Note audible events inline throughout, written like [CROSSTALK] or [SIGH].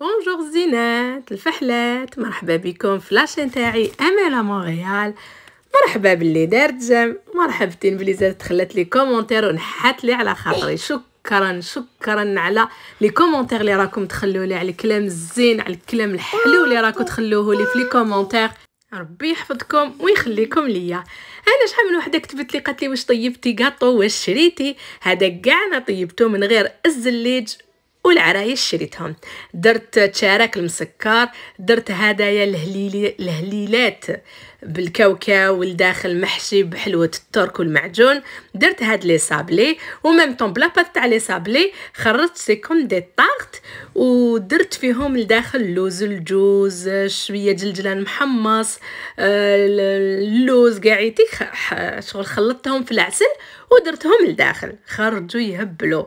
بونجور زينات الفحلات مرحبا بكم في لاشين تاعي امال مونريال مرحبا باللي دارت جام مرحبتين باللي زادت خلات لي كومونتير ونحات لي على خاطري شكرا شكرا على لي كومونتير اللي راكم تخلوا لي على الكلام الزين على الكلام الحلو اللي راكم تخلوه لي في لي كومونتير ربي يحفظكم ويخليكم ليا انا شحال من وحده كتبت لي قالت لي واش طيبتي كاطو واش شريتي هذا كاع انا طيبته من غير الزليج والعرايش شريتهم درت تشارك المسكر درت هدايا الهليلات بالكاوكاو والداخل محشي بحلوة الترك والمعجون درت هاد لي سابلي وميم طون بلا بات تاع لي سابلي خرجت سيكون دي طارت ودرت فيهم لداخل اللوز الجوز شوية جلجلان محمص آه، اللوز قاعيتي شغل خلطتهم في العسل ودرتهم لداخل خرجوا يهبلوا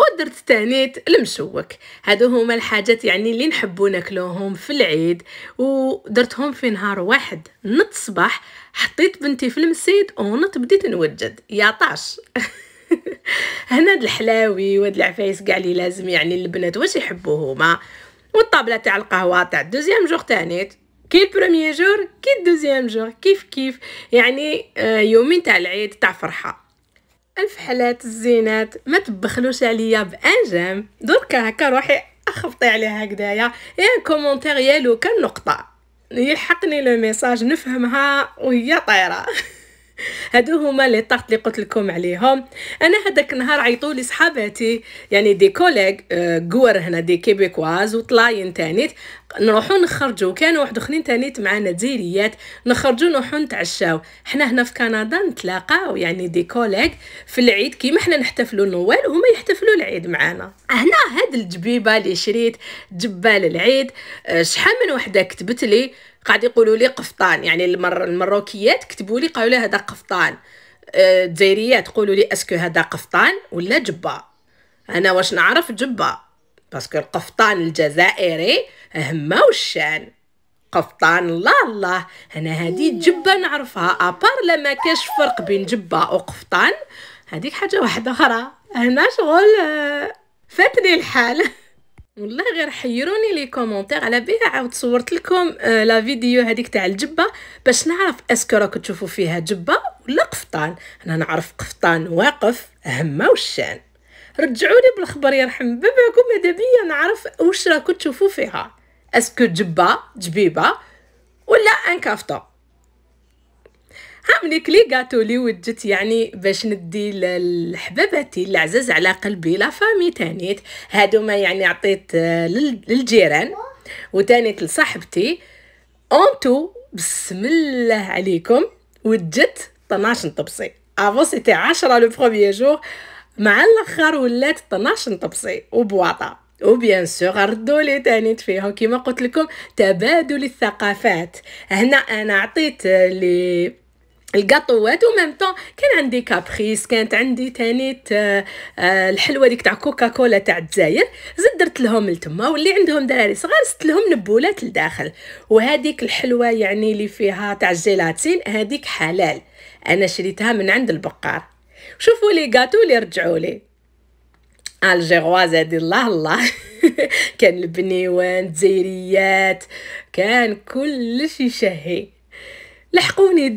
ودرت تانيت المشوك هادو هما الحاجات يعني اللي نحبو ناكلوهم في العيد ودرتهم في نهار واحد نط صباح حطيت بنتي في المسيد ونط بديت نوجد يا طاش [LAUGHS] هنا هاد الحلاوي وهاد العفايس كاع لي لازم يعني البنات واش يحبو هما والطابله تاع القهوه تاع دوزيام جور تانيت كي البروميي جور كي الدوزيام جور كيف كيف يعني آه، يومين تاع العيد تاع فرحه الفحلات الزينات ما تبخلوش عليا بانجام دركا هكا روحي اخبطي عليها هكذايا يا كومونتير يا لو كان نقطه يلحقني لو ميساج نفهمها وهي طايره [LAUGHS] [LAUGHS] هادو هما لي طارت لي قلت لكم عليهم انا هذاك النهار عيطوا لي صحاباتي يعني دي كوليغ كور آه، هنا دي كيبيكواز وطلاين تانيت نروحو نخرجو كانوا واحد اخرين تانيت معانا جزائريات نخرجو نروحو نتعشاو حنا هنا في كندا نتلاقاو يعني دي كوليغ في العيد كيما حنا نحتفلوا نوال وهما يحتفلوا العيد معانا هنا هاد الجبيبه اللي شريت جبال العيد آه، شحال من وحده كتبت لي قاعد يقولوا لي قفطان يعني المر المروكيات كتبوا لي قالوا لي هذا قفطان آه، الجزائريات أه قولوا لي اسكو هذا قفطان ولا جبه انا واش نعرف جبه باسكو القفطان الجزائري هما والشان قفطان الله الله انا هذه جبه نعرفها ابار لما كاش فرق بين جبه وقفطان هذيك حاجه واحده اخرى هنا شغل آه، فاتني الحال [LAUGHS] والله غير حيروني لي كومونتير على بيها عاود صورت لكم لا آه، فيديو هذيك تاع الجبه باش نعرف اسكو راكو تشوفوا فيها جبه ولا قفطان انا نعرف قفطان واقف همه والشان رجعوا لي بالخبر يرحم باباكم ماذا بيا نعرف واش راكو تشوفوا فيها اسكو جبه جبيبه ولا ان كافطه ها ملي كلي كاتو لي وجدت يعني باش ندي لحباباتي اللي عزاز على قلبي لا فامي تانيت ما يعني عطيت آه، للجيران وتانيت لصاحبتي اونتو بسم الله عليكم وجدت 12 طبسي افون سيتي 10 لو بروميير جور مع الاخر ولات 12 طبسي وبواطه وبيان سور ردوا لي تاني فيهم كيما قلت لكم تبادل الثقافات هنا انا عطيت آه، لي الكاطوات وميم طون كان عندي كابريس كانت عندي تاني آه، الحلوه ديك تاع كوكا كولا تاع الجزائر زد درت لهم لتما واللي عندهم دراري صغار ست لهم نبولات لداخل وهذيك الحلوه يعني اللي فيها تاع الجيلاتين هذيك حلال انا شريتها من عند البقار شوفوا لي كاطو اللي رجعوا لي الجيغواز هادي الله الله [LAUGHS] كان البنيوان تزيريات كان كلش يشهي لحقوني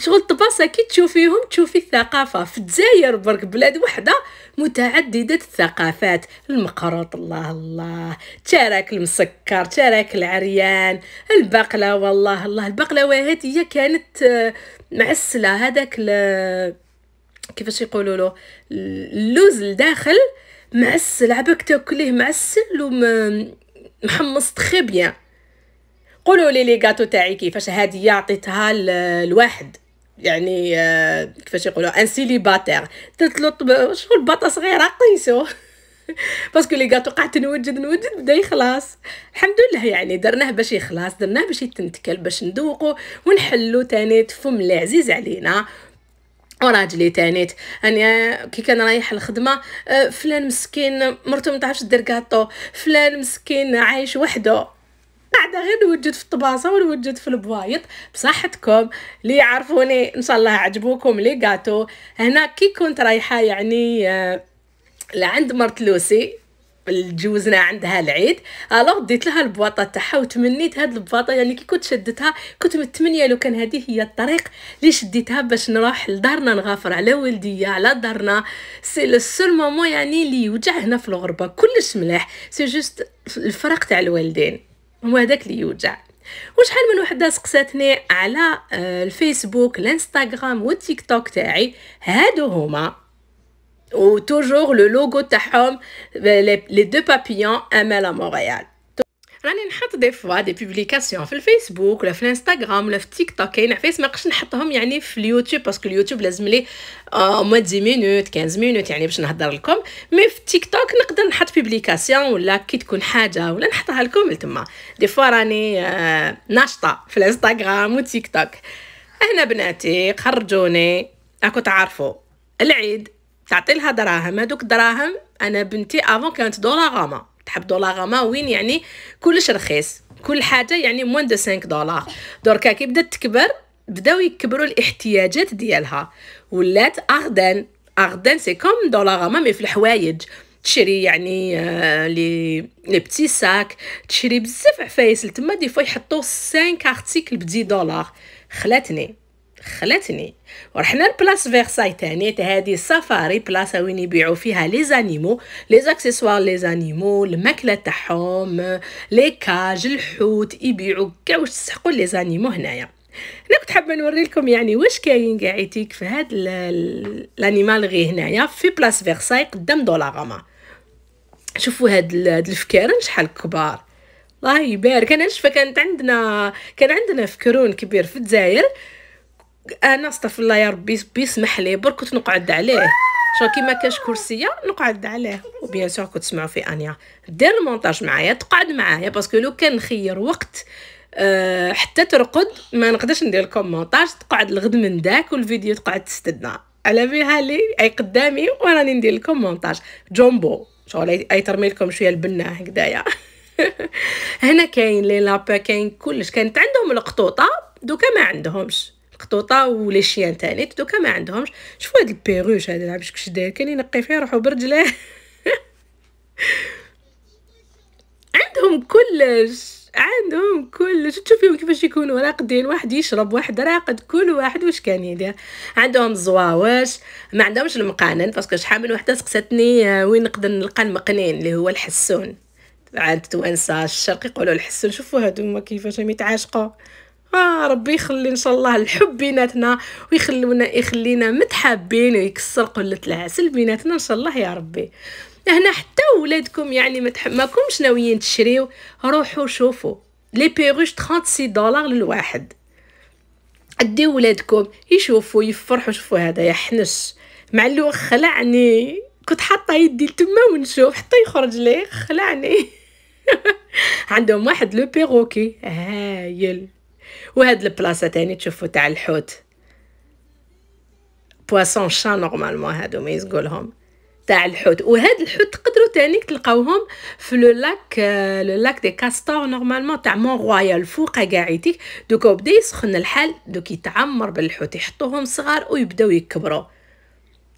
شغل طباسه كي تشوفيهم تشوفي الثقافه في الجزائر برك بلاد وحده متعدده الثقافات المقروط الله الله تشارك المسكر تشارك العريان البقله والله الله هذه هي كانت آه، معسله هذاك كيفاش يقولوا له اللوز الداخل معسل عباك تاكليه معسل ومحمص تخي بيان قولوا لي لي جاتو تاعي كيفاش هذه عطيتها لواحد يعني آه، كيفاش يقولوا ان سيليباتير درت له شغل باطه صغيره قيسو [LAUGHS] باسكو لي غاتو قعدت نوجد نوجد بدا يخلص الحمد لله يعني درناه باش يخلص درناه باش يتنتكل باش ندوقو ونحلو تاني فم اللي عزيز علينا وراجلي تانيت انا كي كان رايح الخدمه آه، فلان مسكين مرتو ما تعرفش دير فلان مسكين عايش وحده قاعده غير نوجد في الطباسه ونوجد في البوايط بصحتكم اللي يعرفوني ان شاء الله عجبوكم لي قاتو هنا كي كنت رايحه يعني آه، لعند مرت لوسي الجوزنا عندها العيد الوغ ديت لها البواطه تاعها وتمنيت هاد البواطه يعني كي كنت شدتها كنت متمنيه لو كان هذه هي الطريق اللي شديتها باش نروح لدارنا نغافر على والديا على دارنا سي لو سول مومون يعني اللي يوجع هنا في الغربه كلش مليح سي جوست الفرق تاع الوالدين هو هذاك اللي يوجع وشحال من وحده سقساتني على آه، الفيسبوك الانستغرام والتيك توك تاعي هادو هما وتوجور لو لوغو تاعهم لي دو بابيون امال مونريال راني نحط دي فوا دي بوبليكاسيون في الفيسبوك ولا في الانستغرام ولا في تيك توك كاين عفايس ما نقدرش نحطهم يعني في اليوتيوب باسكو اليوتيوب لازم لي او موا 10 مينوت 15 مينوت يعني باش نهضر لكم مي في تيك توك نقدر نحط بوبليكاسيون ولا كي تكون حاجه ولا نحطها لكم تما دي فوا راني آه ناشطه في الانستغرام وتيك توك هنا بناتي خرجوني راكو تعرفوا العيد تعطي لها دراهم هذوك الدراهم انا بنتي افون كانت دراهمه بواحد دولار ما وين يعني كلش رخيص كل حاجه يعني موان دو 5 دولار دركا كي بدات تكبر بداو يكبروا الاحتياجات ديالها ولات اغدان اغدان سي كوم دولار ما مي في الحوايج تشري يعني آه، لي لي بتي ساك تشري بزاف عفايس تما دي فوا يحطو 5 ارتيكل ب 10 دولار خلاتني خلاتني ورحنا لبلاص فيرساي تاني هادي سفاري بلاصه وين يبيعوا فيها لي زانيمو لي زاكسيسوار لي زانيمو الماكله تاعهم لي كاج الحوت يبيعوا كاع واش تسحقوا لي زانيمو هنايا انا كنت حابه نوري لكم يعني واش كاين كاع في هاد غي هنايا في بلاص فيرساي قدام دولاغاما شوفوا هاد الفكارن شحال كبار الله يبارك انا شفا كانت عندنا كان عندنا فكرون كبير في الجزائر انا استغفر الله يا ربي بيسمح لي برك كنت نقعد عليه شغل كيما كاش كرسيه نقعد عليه وبيان سور كنت تسمعوا في انيا دير المونتاج معايا تقعد معايا باسكو لو كان نخير وقت أه حتى ترقد ما نقدرش ندير لكم مونتاج تقعد الغد من داك والفيديو تقعد تستدنا على بها لي اي قدامي وراني ندير لكم مونتاج جومبو شغل اي ترمي لكم شويه البنا هكذايا [LAUGHS] هنا كاين لي لابا كاين كلش كانت عندهم القطوطه دوكا ما عندهمش القطوطه ولي شيان تاني دوكا ما عندهمش شوفوا هاد البيروش هذا عارف كش داير كان ينقي فيه روحو برجله [LAUGHS] عندهم كلش عندهم كلش تشوفيهم كيفاش يكونوا راقدين واحد يشرب واحد راقد كل واحد واش كان يدير عندهم زواوج ما عندهمش المقانن باسكو شحال من وحده سقساتني آه، وين نقدر نلقى المقنين اللي هو الحسون عاد توانسه الشرق يقولوا الحسون شوفوا هادو هما كيفاش يتعاشقوا ما آه، ربي يخلي ان شاء الله الحب بيناتنا ويخلونا يخلينا متحابين ويكسر قله العسل بيناتنا ان شاء الله يا ربي هنا حتى ولادكم يعني ما متح... ماكمش ناويين تشريو روحوا شوفوا لي بيروش 36 دولار للواحد ادي ولادكم يشوفوا يفرحوا شوفوا هذا حنش مع اللي خلعني كنت حاطه يدي تما ونشوف حتى يخرج لي خلعني [LAUGHS] عندهم واحد لو بيروكي هايل آه، وهاد البلاصه تاني تشوفوا تاع الحوت بواسون شان نورمالمون هادو ما يزقولهم تاع الحوت وهاد الحوت تقدروا تاني تلقاوهم في لو لاك لو لاك دي كاستور نورمالمون تاع مون رويال فوق كاع عيتيك دوكا بدا يسخن الحال دوك يتعمر بالحوت يحطوهم صغار ويبداو يكبروا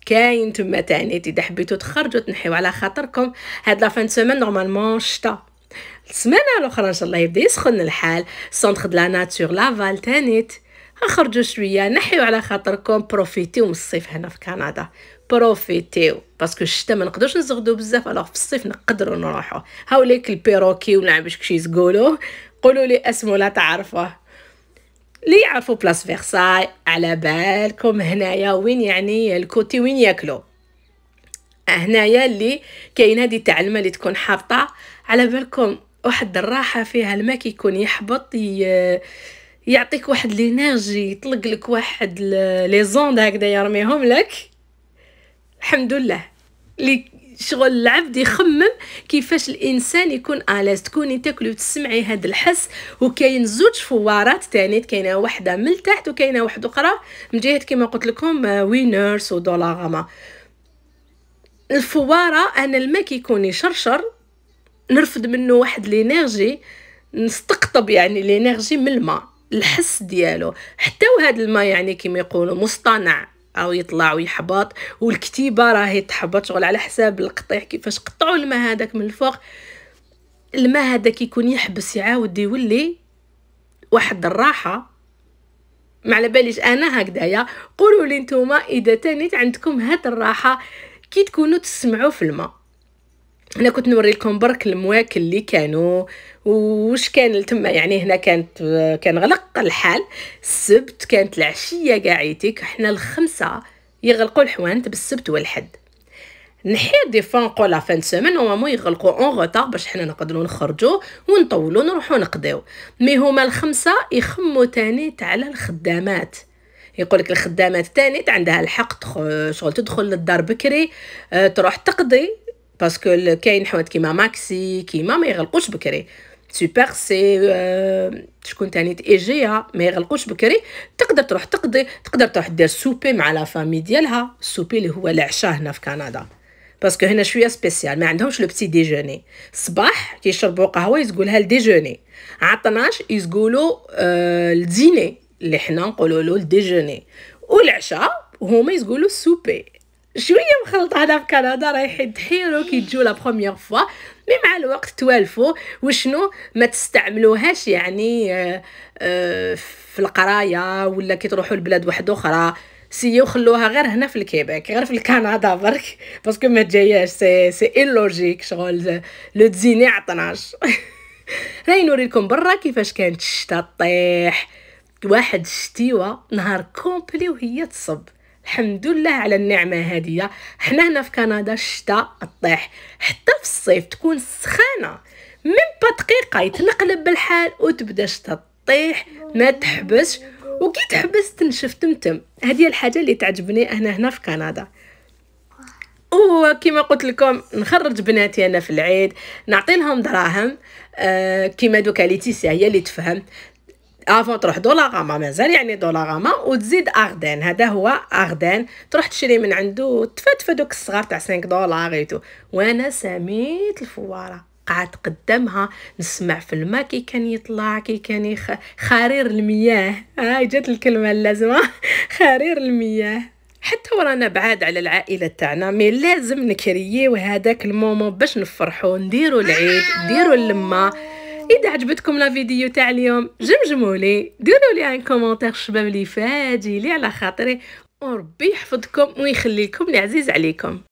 كاين تما تاني اذا حبيتو تخرجوا تنحيو على خاطركم هاد لا فان سيمين نورمالمون شتا السمانه الاخرى ان شاء الله يبدا يسخن الحال سونتر دلا ناتور لافال تانيت خرجوا شويه نحيو على خاطركم بروفيتيو من الصيف هنا في كندا بروفيتيو باسكو الشتا ما نقدروش نزغدو بزاف الوغ في الصيف نقدروا نروحوا هاوليك البيروكي ولا باش كشي تقولوا قولوا لي اسمه لا تعرفه لي يعرفوا بلاص فيرساي على بالكم هنايا وين يعني الكوتي وين ياكلوا هنايا اللي كاين هذه تاع اللي تكون حاطه على بالكم واحد الراحه فيها الماء كيكون يحبط ي... يعطيك واحد لينيرجي يطلق لك واحد لي زوند هكذا يرميهم لك الحمد لله لي شغل العبد يخمم كيفاش الانسان يكون الاز تكوني تاكلي وتسمعي هذا الحس وكاين زوج فوارات تاني كاينه وحده من التحت وكاينه وحده اخرى من جهه كما قلت لكم وينرس آه، ودولاغاما الفواره انا الماء كيكون يشرشر نرفد منه واحد لينيرجي نستقطب يعني لينيرجي من الماء الحس ديالو حتى وهاد الماء يعني كما يقولوا مصطنع او يطلع ويحبط والكتيبه راهي تحبط شغل على حساب القطيع كيفاش قطعوا الماء هذاك من الفوق الماء هذا كيكون يحبس يعاود يولي واحد الراحه ما على باليش انا هكذايا قولوا لي نتوما اذا تانيت عندكم هاد الراحه كي تكونوا تسمعوا في الماء انا كنت نوريكم برك المواكل اللي كانوا وش كان تما يعني هنا كانت كان غلق الحال السبت كانت العشيه قاعيتك حنا الخمسه يغلقوا الحوانت بالسبت والحد نحي دي فان قو لا فان سيمين نورمالمون يغلقوا اون غوتار باش حنا نقدروا نخرجوا ونطولوا نروحوا نقضيو مي هما الخمسه يخمو تانيت على الخدامات يقول لك الخدامات تانيت عندها الحق شغل تدخل للدار بكري آه، تروح تقضي باسكو كاين حوايج كيما ماكسي كيما ما يغلقوش بكري سوبر سي أه شكون تاني ايجيا ما يغلقوش بكري تقدر تروح تقضي تقدر تروح دير سوبي مع لا فامي ديالها السوبي اللي هو العشاء هنا في كندا باسكو هنا شويه سبيسيال ما عندهمش لو بتي ديجوني الصباح كيشربوا قهوه يزقولها الديجوني عطناش 12 يقولوا الديني اللي حنا نقولوا له الديجوني والعشاء هما يقولوا السوبي شويه مخلطانه في كندا رايحين تحيروا كي تجوا لا بروميير فوا مي مع الوقت توالفوا وشنو ما تستعملوهاش يعني آه، آه، في القرايه ولا كي تروحوا لبلاد واحده اخرى سيو خلوها غير هنا في الكيبيك غير في كندا برك باسكو ما جاياش سي سي ان لوجيك شغل لو ديني عطناش [LAUGHS] راني نوريكم برا كيفاش كانت الشتا طيح واحد الشتيوه نهار كومبلي وهي تصب الحمد لله على النعمه هذه حنا هنا في كندا الشتاء طيح حتى في الصيف تكون سخانه من دقيقه يتنقلب بالحال وتبدا الشتا طيح ما تحبس وكي تحبس تنشف تمتم هذه الحاجه اللي تعجبني انا هنا في كندا وكما قلت لكم نخرج بناتي انا في العيد نعطي لهم دراهم آه كيما دوكا ليتيسيا هي اللي تفهم افون تروح دولاغاما مازال يعني دولاغاما وتزيد اغدان هذا هو اغدان تروح تشري من عنده تفتف دوك الصغار تاع 5 دولار ايتو وانا سميت الفواره قعدت قدامها نسمع في الماء كي كان يطلع كي كان يخ... خرير المياه هاي جات الكلمه اللازمه [LAUGHS] خرير المياه حتى ورانا بعاد على العائله تاعنا مي لازم نكرييو هذاك المومون باش نفرحو نديرو العيد نديرو اللمه اذا عجبتكم لا فيديو تاع اليوم جمجموا لي ديروا لي ان كومونتير شباب لي فادي لي على خاطري وربي يحفظكم ويخليكم لعزيز عزيز عليكم